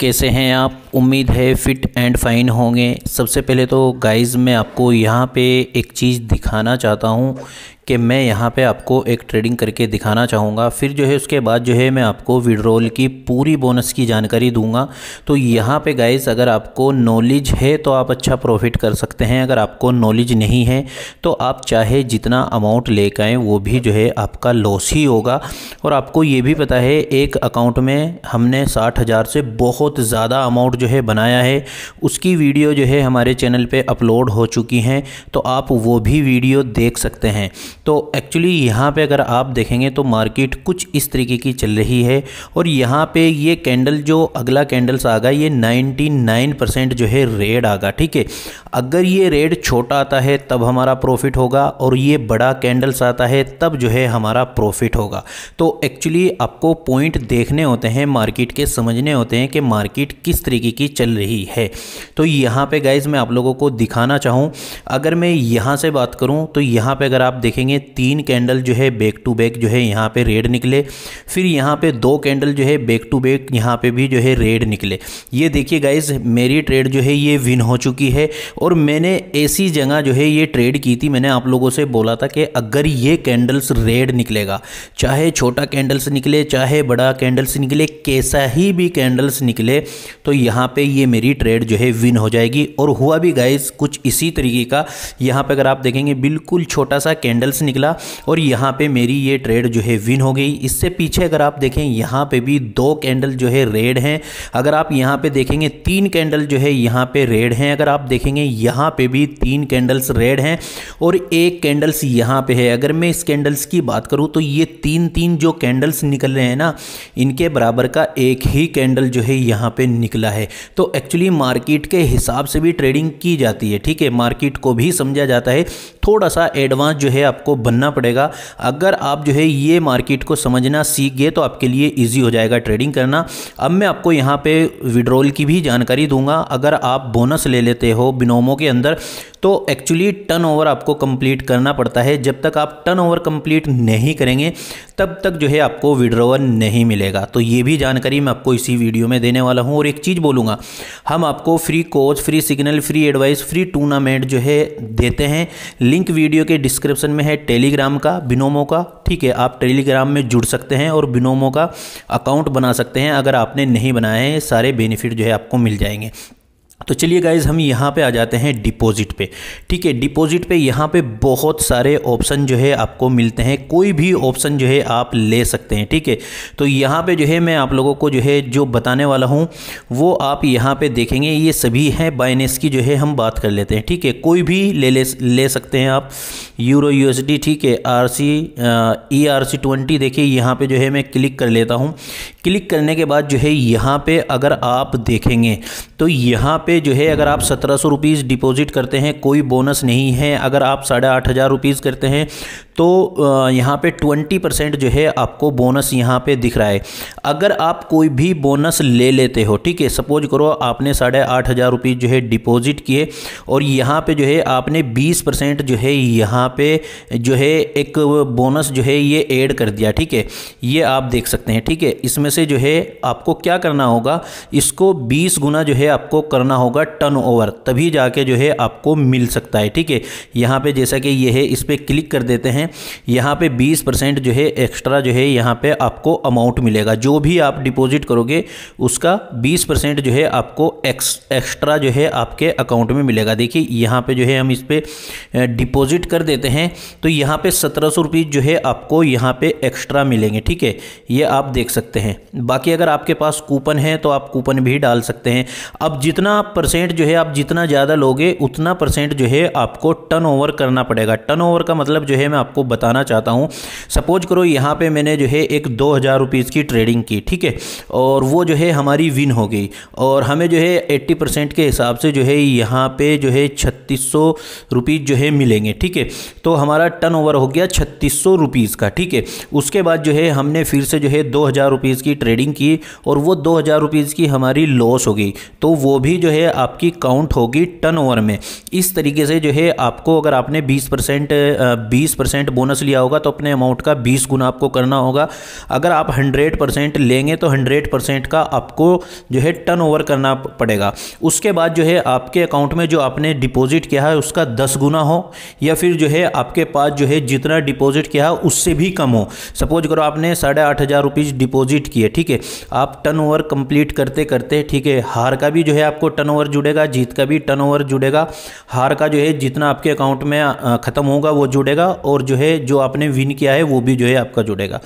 कैसे हैं आप उम्मीद है फिट एंड फाइन होंगे सबसे पहले तो गाइस मैं आपको यहाँ पे एक चीज़ दिखाना चाहता हूँ कि मैं यहाँ पे आपको एक ट्रेडिंग करके दिखाना चाहूँगा फिर जो है उसके बाद जो है मैं आपको विड्रोल की पूरी बोनस की जानकारी दूंगा तो यहाँ पे गाइस अगर आपको नॉलेज है तो आप अच्छा प्रॉफिट कर सकते हैं अगर आपको नॉलेज नहीं है तो आप चाहे जितना अमाउंट ले कर आएँ वो भी जो है आपका लॉस ही होगा और आपको ये भी पता है एक अकाउंट में हमने साठ से बहुत ज़्यादा अमाउंट जो है बनाया है उसकी वीडियो जो है हमारे चैनल पे अपलोड हो चुकी हैं तो आप वो भी वीडियो देख सकते हैं तो एक्चुअली यहाँ पे अगर आप देखेंगे तो मार्केट कुछ इस तरीके की चल रही है और यहाँ पे ये कैंडल जो अगला कैंडल्स आगा ये 99 परसेंट जो है रेड आगा ठीक है अगर ये रेड छोटा आता है तब हमारा प्रॉफिट होगा और ये बड़ा कैंडल्स आता है तब जो है हमारा प्रॉफिट होगा तो एक्चुअली आपको पॉइंट देखने होते हैं मार्केट के समझने होते हैं कि मार्केट किस तरीके की चल रही है तो यहाँ पे गाइज मैं आप लोगों को दिखाना चाहूँ अगर मैं यहाँ से बात करूँ तो यहाँ पे अगर आप देखेंगे तीन कैंडल जो है बैक टू बैक जो है यहाँ पे रेड निकले फिर यहाँ पे दो कैंडल जो है बैक टू बैक यहाँ पे भी जो है रेड निकले ये देखिए गाइज मेरी ट्रेड जो है ये विन हो चुकी है और मैंने ऐसी जगह जो है ये ट्रेड की थी मैंने आप लोगों से बोला था कि अगर ये कैंडल्स रेड निकलेगा चाहे छोटा कैंडल्स निकले चाहे बड़ा कैंडल्स निकले कैसा ही भी कैंडल्स निकले तो यहाँ पे ये मेरी ट्रेड जो है विन हो जाएगी और हुआ भी गाइस कुछ इसी तरीके का यहाँ पे अगर आप देखेंगे बिल्कुल छोटा सा कैंडल्स निकला और यहाँ पे मेरी ये ट्रेड जो है विन हो गई इससे पीछे अगर आप देखें यहाँ पे भी दो कैंडल जो है रेड हैं अगर आप यहाँ पे देखेंगे तीन कैंडल जो है यहाँ पे रेड हैं अगर आप देखेंगे यहाँ पे भी तीन कैंडल्स रेड हैं और एक कैंडल्स यहाँ पे है अगर मैं इस कैंडल्स की बात करूँ तो ये तीन तीन जो कैंडल्स निकल रहे हैं ना इनके बराबर का एक ही कैंडल जो है है यहाँ पे निकला है तो एक्चुअली मार्केट के हिसाब से भी ट्रेडिंग की जाती है ठीक है मार्केट को भी समझा जाता है थोड़ा सा एडवांस जो है आपको बनना पड़ेगा अगर आप जो है ये मार्केट को समझना सीख गए तो आपके लिए ईजी हो जाएगा ट्रेडिंग करना अब मैं आपको यहाँ पर विड्रॉल की भी जानकारी दूंगा अगर आप बोनस ले लेते हो बिनोमो के अंदर तो एक्चुअली टर्नओवर आपको कंप्लीट करना पड़ता है जब तक आप टर्नओवर कंप्लीट नहीं करेंगे तब तक जो है आपको विड्रोवल नहीं मिलेगा तो ये भी जानकारी मैं आपको इसी वीडियो में देने वाला हूँ और एक चीज़ बोलूँगा हम आपको free coach free signal free advice free tournament जो है देते हैं लिंक वीडियो के डिस्क्रिप्शन में है टेलीग्राम का बिनोमो का ठीक है आप टेलीग्राम में जुड़ सकते हैं और बिनोमो का अकाउंट बना सकते हैं अगर आपने नहीं बनाए हैं सारे बेनिफिट जो है आपको मिल जाएंगे तो चलिए गाइज हम यहाँ पे आ जाते हैं डिपॉजिट पे ठीक है डिपॉजिट पे यहाँ पे बहुत सारे ऑप्शन जो है आपको मिलते हैं कोई भी ऑप्शन जो है आप ले सकते हैं ठीक है तो यहाँ पे जो है मैं आप लोगों को जो है जो बताने वाला हूँ वो आप यहाँ पे देखेंगे ये सभी हैं बाइनेस की जो है हम बात कर लेते हैं ठीक है कोई भी ले ले, ले सकते हैं आप यूरो यू ठीक है R C E R C twenty देखिए यहाँ पर जो है मैं क्लिक कर लेता हूँ क्लिक करने के बाद जो है यहाँ पर अगर आप देखेंगे तो यहाँ पर पे जो है अगर आप सत्रह सौ रुपीज़ डिपॉज़िट करते हैं कोई बोनस नहीं है अगर आप साढ़े आठ हज़ार रुपीज़ करते हैं तो यहाँ पे ट्वेंटी परसेंट जो है आपको बोनस यहाँ पे दिख रहा है अगर आप कोई भी बोनस ले लेते हो ठीक है सपोज करो आपने साढ़े आठ हज़ार रुपीज़ जो है डिपॉज़िट किए और यहाँ पे जो है आपने बीस जो है यहाँ पर जो है एक बोनस जो है ये एड कर दिया ठीक है ये आप देख सकते हैं ठीक है इसमें से जो है आपको क्या करना होगा इसको बीस गुना जो है आपको करना होगा टर्नओवर तभी जाके जो है आपको मिल सकता है ठीक है यहाँ पे जैसा कि ये है इस पर क्लिक कर देते हैं यहाँ पे 20 परसेंट जो है एक्स्ट्रा जो है यहाँ पे आपको अमाउंट मिलेगा जो भी आप डिपॉजिट करोगे उसका 20 परसेंट जो है आपको एक्स एक्स्ट्रा जो है आपके अकाउंट में मिलेगा देखिए यहाँ पर जो है हम इस पर डिपॉजिट कर देते हैं तो यहाँ पर सत्रह सौ जो है आपको यहाँ पर एक्स्ट्रा मिलेंगे ठीक है ये आप देख सकते हैं बाकी अगर आपके पास कूपन है तो आप कूपन भी डाल सकते हैं अब जितना आप परसेंट जो है आप जितना ज़्यादा लोगे उतना परसेंट जो है आपको टर्न ओवर करना पड़ेगा टर्न ओवर का मतलब जो है मैं आपको बताना चाहता हूँ सपोज करो यहाँ पर मैंने जो है एक दो हज़ार रुपीज़ की ट्रेडिंग की ठीक है और वो जो है हमारी विन हो गई और हमें जो है एट्टी परसेंट के हिसाब से जो है यहाँ पर जो है छत्तीस सौ रुपीज़ जो है मिलेंगे ठीक है तो हमारा टर्न ओवर हो गया छत्तीस सौ रुपीज़ का ठीक है उसके बाद जो है हमने फिर से जो है दो हज़ार रुपीज़ की ट्रेडिंग की और वो दो हज़ार रुपीज़ की हमारी लॉस हो गई तो वो भी जो है है आपकी काउंट होगी टर्नओवर में इस तरीके से जो है आपको अगर आपने 20 परसेंट बीस परसेंट बोनस लिया होगा तो अपने अमाउंट का 20 गुना आपको करना होगा अगर आप 100 परसेंट लेंगे तो 100 परसेंट का आपको जो है टर्नओवर करना पड़ेगा उसके बाद जो है आपके अकाउंट में जो आपने डिपोजिट किया है उसका दस गुना हो या फिर जो है आपके पास जो है जितना डिपोजिट किया है उससे भी कम हो सपोज करो आपने साढ़े आठ हज़ार रुपीज़ डिपॉजिट किए ठीक है आप टर्नओवर कंप्लीट करते करते ठीक है हार का भी जो है आपको टर्न टर्नओवर जुड़ेगा जीत का भी टर्नओवर जुड़ेगा हार का जो है जितना आपके अकाउंट में ख़त्म होगा वो जुड़ेगा और जो है जो आपने विन किया है वो भी जो है आपका जुड़ेगा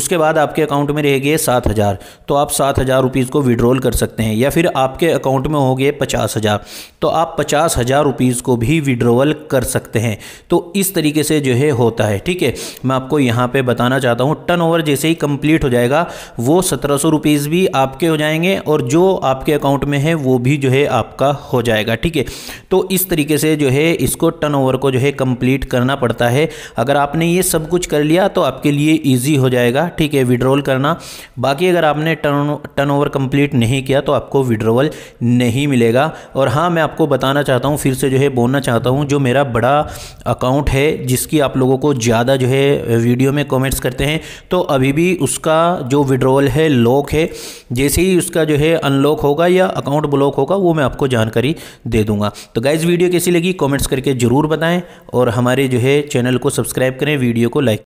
उसके बाद आपके अकाउंट में रह गए सात हज़ार तो आप सात हज़ार रुपीज़ को विड्रॉल कर सकते हैं या फिर आपके अकाउंट में हो गए पचास हज़ार तो आप पचास हज़ार रुपीज़ को भी विड्रोवल कर सकते हैं तो इस तरीके से जो है होता है ठीक है मैं आपको यहाँ पर बताना चाहता हूँ टर्न जैसे ही कंप्लीट हो जाएगा वो सत्रह सौ भी आपके हो जाएंगे और जो आपके अकाउंट में है वो भी जो है आपका हो जाएगा ठीक है तो इस तरीके से जो है इसको टर्नओवर को जो है कंप्लीट करना पड़ता है अगर आपने ये सब कुछ कर लिया तो आपके लिए ईजी हो जाएगा ठीक है विड्रॉल करना बाकी अगर आपने टर्न ओवर कंप्लीट नहीं किया तो आपको विड्रोवल नहीं मिलेगा और हाँ मैं आपको बताना चाहता हूँ फिर से जो है बोलना चाहता हूँ जो मेरा बड़ा अकाउंट है जिसकी आप लोगों को ज़्यादा जो है वीडियो में कमेंट्स करते हैं तो अभी भी उसका जो विड्रोवल है लॉक है जैसे ही उसका जो है अनलॉक होगा या अकाउंट ब्लॉक होगा वो मैं आपको जानकारी दे दूंगा तो गाइज वीडियो कैसी लगी कॉमेंट्स करके ज़रूर बताएं और हमारे जो है चैनल को सब्सक्राइब करें वीडियो को लाइक